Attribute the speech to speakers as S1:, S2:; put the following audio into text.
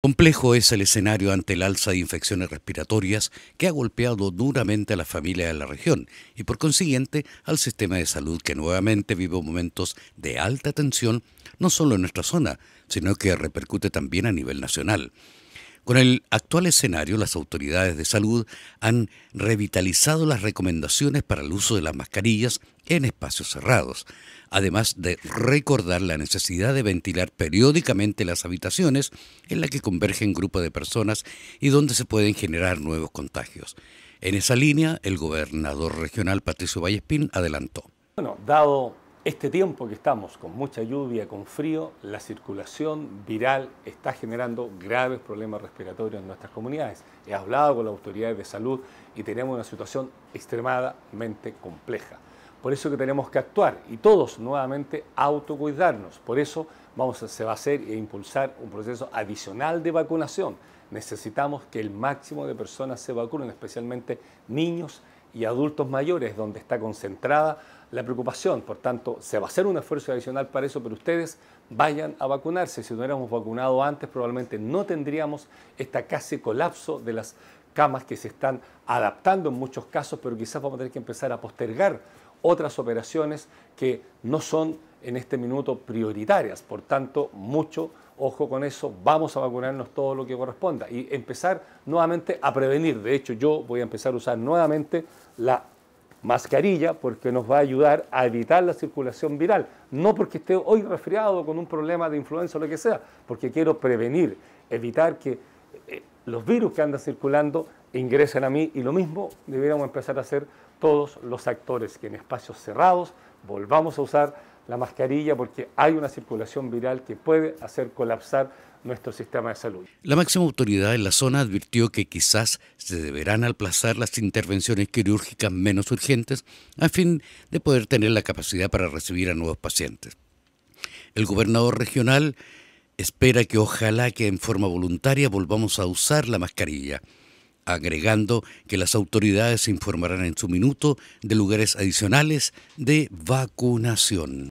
S1: Complejo es el escenario ante el alza de infecciones respiratorias que ha golpeado duramente a las familias de la región y por consiguiente al sistema de salud que nuevamente vive momentos de alta tensión no solo en nuestra zona, sino que repercute también a nivel nacional. Con el actual escenario, las autoridades de salud han revitalizado las recomendaciones para el uso de las mascarillas en espacios cerrados, además de recordar la necesidad de ventilar periódicamente las habitaciones en las que convergen grupos de personas y donde se pueden generar nuevos contagios. En esa línea, el gobernador regional Patricio Vallespín adelantó.
S2: Bueno, dado este tiempo que estamos con mucha lluvia, con frío, la circulación viral está generando graves problemas respiratorios en nuestras comunidades. He hablado con las autoridades de salud y tenemos una situación extremadamente compleja. Por eso que tenemos que actuar y todos nuevamente autocuidarnos. Por eso vamos se va a hacer e impulsar un proceso adicional de vacunación. Necesitamos que el máximo de personas se vacunen, especialmente niños y adultos mayores, donde está concentrada la preocupación. Por tanto, se va a hacer un esfuerzo adicional para eso, pero ustedes vayan a vacunarse. Si no hubiéramos vacunado antes, probablemente no tendríamos este casi colapso de las camas que se están adaptando en muchos casos, pero quizás vamos a tener que empezar a postergar otras operaciones que no son en este minuto prioritarias. Por tanto, mucho ojo con eso, vamos a vacunarnos todo lo que corresponda y empezar nuevamente a prevenir. De hecho, yo voy a empezar a usar nuevamente la mascarilla porque nos va a ayudar a evitar la circulación viral, no porque esté hoy resfriado con un problema de influenza o lo que sea, porque quiero prevenir, evitar que eh, los virus que andan circulando ingresen a mí y lo mismo deberíamos empezar a hacer todos los actores que en espacios cerrados volvamos a usar la mascarilla porque hay una circulación viral que puede hacer colapsar nuestro sistema de salud.
S1: La máxima autoridad en la zona advirtió que quizás se deberán aplazar las intervenciones quirúrgicas menos urgentes a fin de poder tener la capacidad para recibir a nuevos pacientes. El gobernador regional espera que ojalá que en forma voluntaria volvamos a usar la mascarilla, agregando que las autoridades informarán en su minuto de lugares adicionales de vacunación.